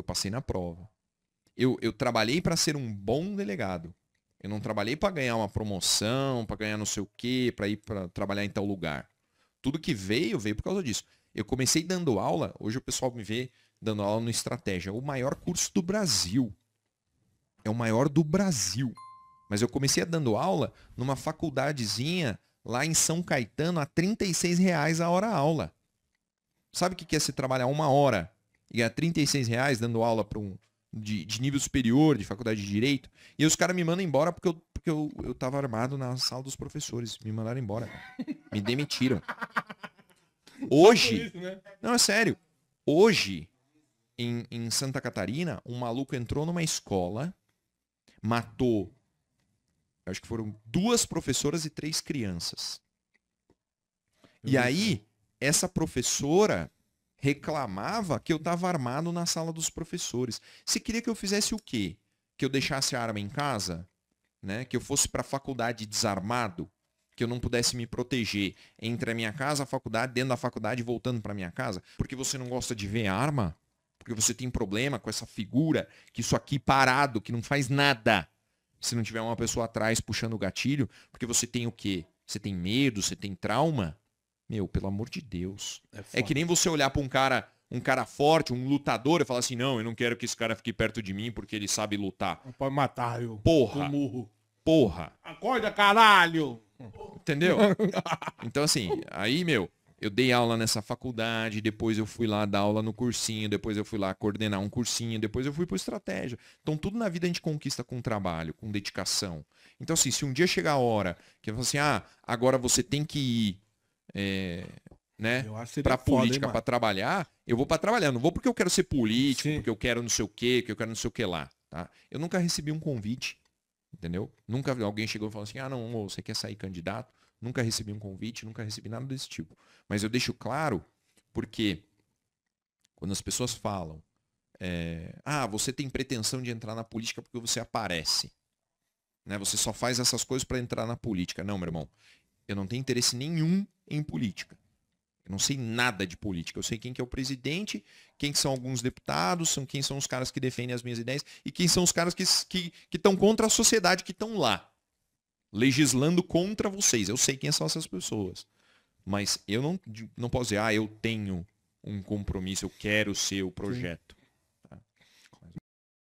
Eu passei na prova. Eu, eu trabalhei para ser um bom delegado. Eu não trabalhei para ganhar uma promoção, para ganhar não sei o quê, para ir para trabalhar em tal lugar. Tudo que veio, veio por causa disso. Eu comecei dando aula, hoje o pessoal me vê dando aula no Estratégia, o maior curso do Brasil. É o maior do Brasil. Mas eu comecei dando aula numa faculdadezinha lá em São Caetano a 36 reais a hora aula. Sabe o que é se trabalhar uma hora? e ganhar 36 reais dando aula para um de, de, nível superior, de faculdade de direito, e os caras me mandam embora porque, eu, porque eu, eu tava armado na sala dos professores. Me mandaram embora. Me demitiram. Hoje. Né? Não, é sério. Hoje, em, em Santa Catarina, um maluco entrou numa escola, matou. Acho que foram duas professoras e três crianças. E aí, essa professora reclamava que eu estava armado na sala dos professores. Se queria que eu fizesse o quê? Que eu deixasse a arma em casa? Né? Que eu fosse para a faculdade desarmado? Que eu não pudesse me proteger entre a minha casa, a faculdade, dentro da faculdade voltando para minha casa? Porque você não gosta de ver arma? Porque você tem problema com essa figura, que isso aqui parado, que não faz nada. Se não tiver uma pessoa atrás puxando o gatilho, porque você tem o quê? Você tem medo, você tem trauma? Meu, pelo amor de Deus. É, é que nem você olhar para um cara, um cara forte, um lutador, e falar assim, não, eu não quero que esse cara fique perto de mim porque ele sabe lutar. Não pode matar, eu. Porra. Murro. Porra. Acorda, caralho! Entendeu? Então, assim, aí, meu, eu dei aula nessa faculdade, depois eu fui lá dar aula no cursinho, depois eu fui lá coordenar um cursinho, depois eu fui pro estratégia. Então, tudo na vida a gente conquista com trabalho, com dedicação. Então, assim, se um dia chegar a hora que eu falo assim, ah, agora você tem que ir é, né, para política, para trabalhar, eu vou para trabalhar. Não vou porque eu quero ser político, Sim. porque eu quero não sei o quê, porque eu quero não sei o que lá. Tá? Eu nunca recebi um convite, entendeu? Nunca alguém chegou e falou assim, ah, não, você quer sair candidato? Nunca recebi um convite, nunca recebi nada desse tipo. Mas eu deixo claro porque quando as pessoas falam, é, ah, você tem pretensão de entrar na política porque você aparece. Né? Você só faz essas coisas para entrar na política. Não, meu irmão. Eu não tenho interesse nenhum em política. Eu não sei nada de política. Eu sei quem que é o presidente, quem são alguns deputados, são quem são os caras que defendem as minhas ideias e quem são os caras que estão que, que contra a sociedade, que estão lá, legislando contra vocês. Eu sei quem são essas pessoas. Mas eu não, não posso dizer, ah, eu tenho um compromisso, eu quero ser o projeto.